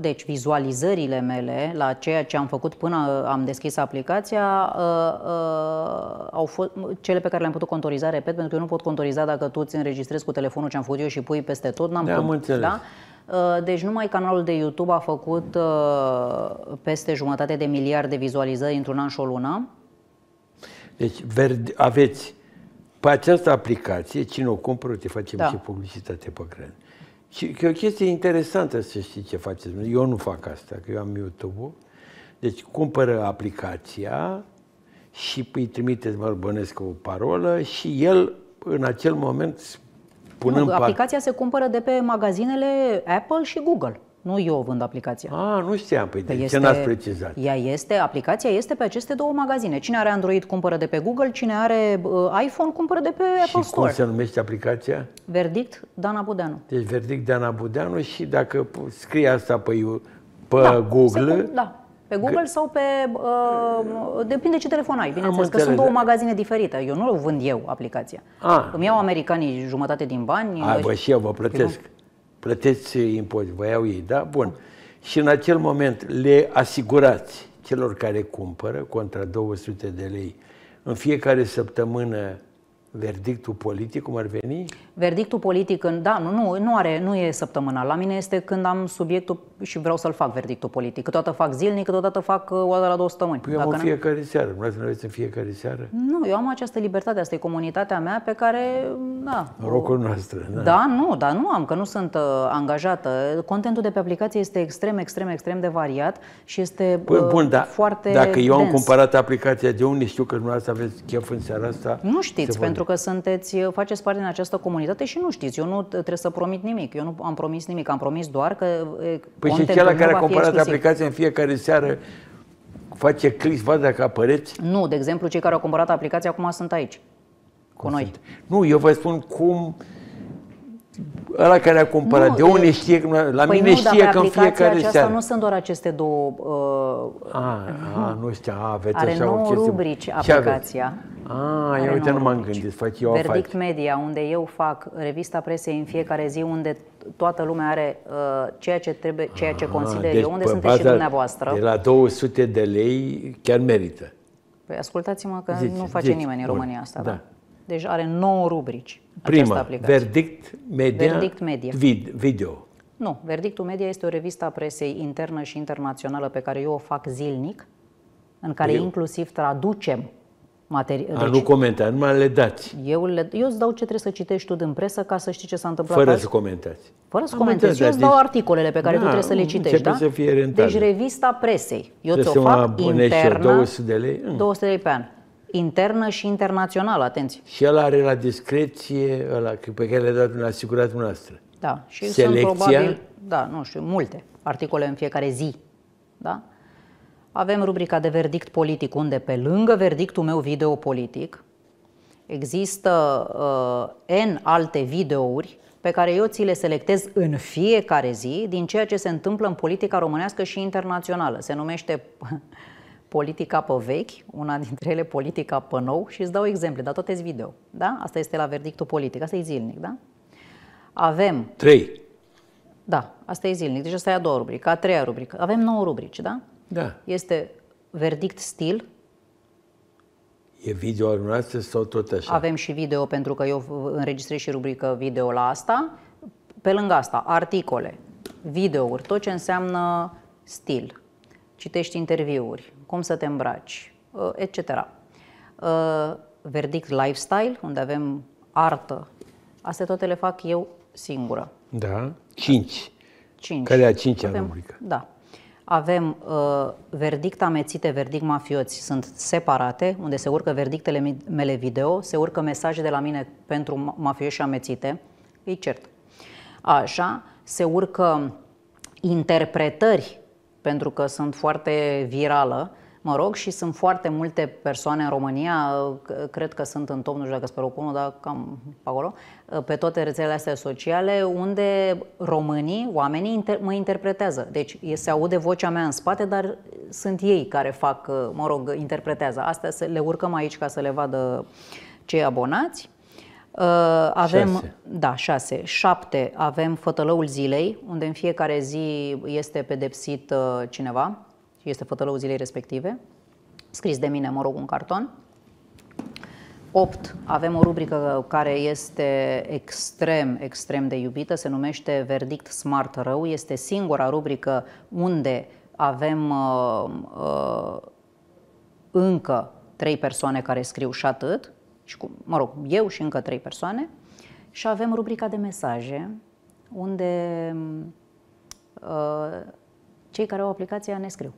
deci vizualizările mele la ceea ce am făcut până am deschis aplicația uh, uh, au fost cele pe care le-am putut contoriza, repet, pentru că eu nu pot contoriza dacă tu îți înregistrezi cu telefonul ce am făcut eu și pui peste tot, n-am putut. Da, înțeles. Da? Uh, deci numai canalul de YouTube a făcut peste jumătate de miliard de vizualizări într-un an și o lună. Deci verde, aveți pe această aplicație, cine o cumpără, te facem da. și publicitate pe crân. Și e o chestie interesantă să știi ce faceți. Eu nu fac asta, că eu am YouTube-ul. Deci cumpără aplicația și îi trimiteți, mă bănesc o parolă și el în acel moment punând... Nu, aplicația par... se cumpără de pe magazinele Apple și Google. Nu eu vând aplicația. A, nu știam, păi de este, ce n-ați precizat? Ea este, aplicația este pe aceste două magazine. Cine are Android cumpără de pe Google, cine are uh, iPhone cumpără de pe Apple și Store. cum se numește aplicația? Verdict Dana Budeanu. Deci Verdict Dana Budeanu și dacă scrie asta pe, pe da, Google... Se, da, pe Google sau pe... Uh, depinde ce telefon ai, bineînțeles, că sunt două da. magazine diferite. Eu nu vând eu aplicația. A. Ah. Îmi iau americanii jumătate din bani. A, bă, și eu vă plătesc. Eu, plăteți impozit, vă iau ei, da? Bun. Și în acel moment le asigurați celor care cumpără contra 200 de lei în fiecare săptămână Verdictul politic, cum ar veni? Verdictul politic, da, nu, nu, nu, are, nu e săptămânal. La mine este când am subiectul și vreau să-l fac verdictul politic. Câteodată fac zilnic, câteodată fac uh, o dată la două săptămâni. Păi eu am în fiecare seară. Nu să aveți în fiecare seară? Nu, eu am această libertate. Asta e comunitatea mea pe care, da. Norocul noastră. Da, da nu, dar nu am, că nu sunt uh, angajată. Contentul de pe aplicație este extrem, extrem, extrem de variat și este păi, uh, bun, da, foarte Dacă eu am dens. cumpărat aplicația de unde știu că dumneavoastră aveți chef în seara asta? Nu știți, pentru pentru că sunteți, uh, faceți parte din această comunitate și nu știți. Eu nu trebuie să promit nimic. Eu nu am promis nimic. Am promis doar că uh, Păi și cel la care a cumpărat aplicația în fiecare seară face clic, vadă dacă apăreți? Nu, de exemplu, cei care au cumpărat aplicația acum sunt aici. Cu noi. Sunt? Nu, eu vă spun cum ăla care a cumpărat, nu, de unde știe? La păi mine nu, știe că în fiecare aceasta seară. nu sunt doar aceste două... Uh, a, a, nu știu, a, aveți Are așa nouă rubrici ce aplicația. A, eu uite, nu m-am gândit, fac eu Verdict fac. Media, unde eu fac revista presei în fiecare zi, unde toată lumea are uh, ceea ce trebuie, ceea ce ah, consider deci eu, unde sunteți și dumneavoastră. De la 200 de lei chiar merită. Păi ascultați-mă că zici, nu face zici, nimeni în România asta, da? da. Deci are 9 rubrici. Prima, verdict media, verdict media. Vid, video. Nu, verdictul media este o revistă a presei internă și internațională pe care eu o fac zilnic, în care eu. inclusiv traducem a, Deci, nu comenta, numai le dați. Eu, le, eu îți dau ce trebuie să citești tu din presă ca să știi ce s-a întâmplat. Fără azi. să comentați. Fără să comentezi. Eu îți deci, dau articolele pe care da, tu trebuie să le citești. Da? Să fie deci revista presei. Eu ți-o fac internă. 200 de lei? 200 mm. de lei pe an internă și internațională, atenție. Și el are la discreție ăla, pe care le-a dat, le asigurat noastră. Da, și Selecția? sunt probabil, da, nu știu, multe articole în fiecare zi, da? Avem rubrica de verdict politic, unde pe lângă verdictul meu video politic există uh, N alte videouri pe care eu ți le selectez în fiecare zi din ceea ce se întâmplă în politica românească și internațională. Se numește politica pe vechi, una dintre ele politica pe nou și îți dau exemple, dar toate video. Da? Asta este la verdictul politic, asta e zilnic, da? Avem... Trei. Da, asta e zilnic, deci asta e a doua rubrică, a treia rubrică. Avem nouă rubrici, da? Da. Este verdict stil, E video al noastră sau tot așa? Avem și video pentru că eu înregistrez și rubrică video la asta. Pe lângă asta, articole, videouri, tot ce înseamnă stil, citești interviuri, cum să te îmbraci, uh, etc. Uh, verdict Lifestyle, unde avem artă, astea toate le fac eu singură. Da, cinci. Cinci. Care a cincea avem, rubrică. Da. Avem uh, verdict amețite, verdict mafioți, sunt separate, unde se urcă verdictele mele video, se urcă mesaje de la mine pentru mafioși amețite, îi cert. Așa, se urcă interpretări pentru că sunt foarte virală, mă rog, și sunt foarte multe persoane în România, cred că sunt în top, nu știu dacă sunt pe 1, dar cam pe acolo, pe toate rețelele astea sociale, unde românii, oamenii inter- mă interpretează. Deci se aude vocea mea în spate, dar sunt ei care fac, mă rog, interpretează. Astea le urcăm aici ca să le vadă cei abonați. Uh, avem, șase. Da, șase. Șapte avem fătălăul zilei, unde în fiecare zi este pedepsit uh, cineva și este fătălăul zilei respective, scris de mine, mă rog, un carton. 8. Avem o rubrică care este extrem, extrem de iubită, se numește Verdict Smart Rău. Este singura rubrică unde avem uh, uh, încă trei persoane care scriu și atât și deci cu, mă rog, eu și încă trei persoane și avem rubrica de mesaje unde uh, cei care au aplicația ne scriu.